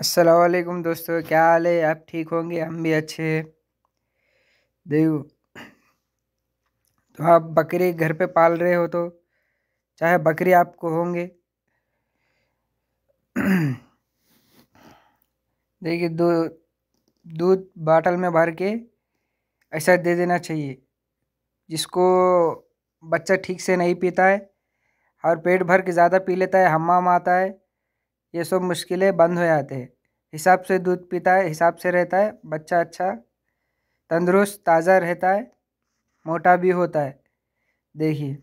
असलकुम दोस्तों क्या हाल है आप ठीक होंगे हम भी अच्छे हैं देखो तो आप बकरी घर पे पाल रहे हो तो चाहे बकरी आपको होंगे देखिए दूध दूध बाटल में भर के ऐसा दे देना चाहिए जिसको बच्चा ठीक से नहीं पीता है और पेट भर के ज़्यादा पी लेता है हमाम आता है ये सब मुश्किलें बंद हो जाते हैं हिसाब से दूध पीता है हिसाब से रहता है बच्चा अच्छा तंदुरुस्त ताज़ा रहता है मोटा भी होता है देखिए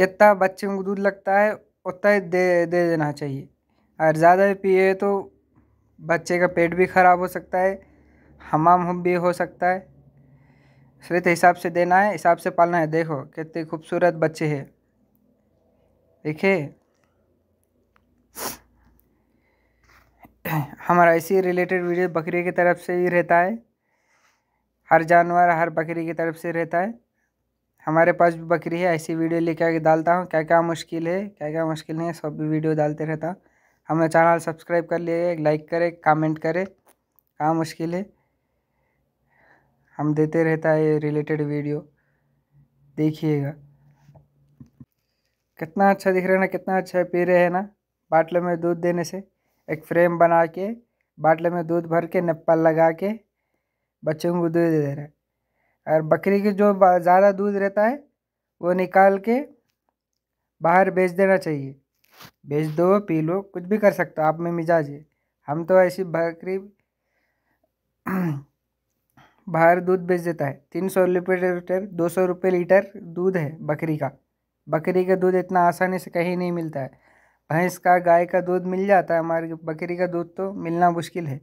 जितना बच्चे को दूध लगता है उतना ही दे दे देना चाहिए और ज़्यादा पिए तो बच्चे का पेट भी ख़राब हो सकता है हमाम हम भी हो सकता है फिर तो हिसाब से देना है हिसाब से पालना है देखो कितने खूबसूरत बच्चे हैं देखिए हमारा इसी रिलेटेड वीडियो बकरी की तरफ से ही रहता है हर जानवर हर बकरी की तरफ से रहता है हमारे पास भी बकरी है ऐसी वीडियो लेके आगे डालता हूँ क्या क्या मुश्किल है क्या क्या मुश्किल नहीं है सब भी वीडियो डालते रहता हूँ हमारा चैनल सब्सक्राइब कर लिए लाइक करे कमेंट करे क्या मुश्किल है हम देते रहता है रिलेटेड वीडियो देखिएगा कितना अच्छा दिख रहा है ना कितना अच्छा पी रहे हैं ना बाटलों में दूध देने से एक फ्रेम बना के बाटले में दूध भर के नप्पल लगा के बच्चों को दूध दे दे रहे और बकरी के जो ज़्यादा दूध रहता है वो निकाल के बाहर बेच देना चाहिए बेच दो पी लो कुछ भी कर सकते हो आप में मिजाज है हम तो ऐसी बकरी बाहर दूध बेच देता है तीन सौ रुपये लीटर दो सौ रुपये लीटर दूध है बकरी का बकरी का दूध इतना आसानी से कहीं नहीं मिलता है भैंस का गाय का दूध मिल जाता है हमारे बकरी का दूध तो मिलना मुश्किल है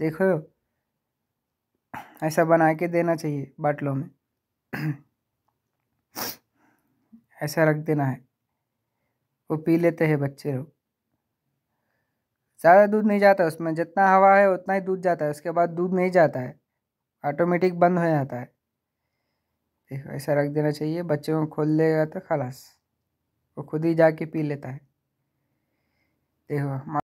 देखो ऐसा बना के देना चाहिए बाटलों में ऐसा रख देना है वो पी लेते हैं बच्चे लोग ज़्यादा दूध नहीं जाता उसमें जितना हवा है उतना ही दूध जाता है उसके बाद दूध नहीं जाता है ऑटोमेटिक बंद हो जाता है देखो ऐसा रख देना चाहिए बच्चे को खोल लेगा तो खलास वो खुद ही जाके पी लेता है 对呀，妈。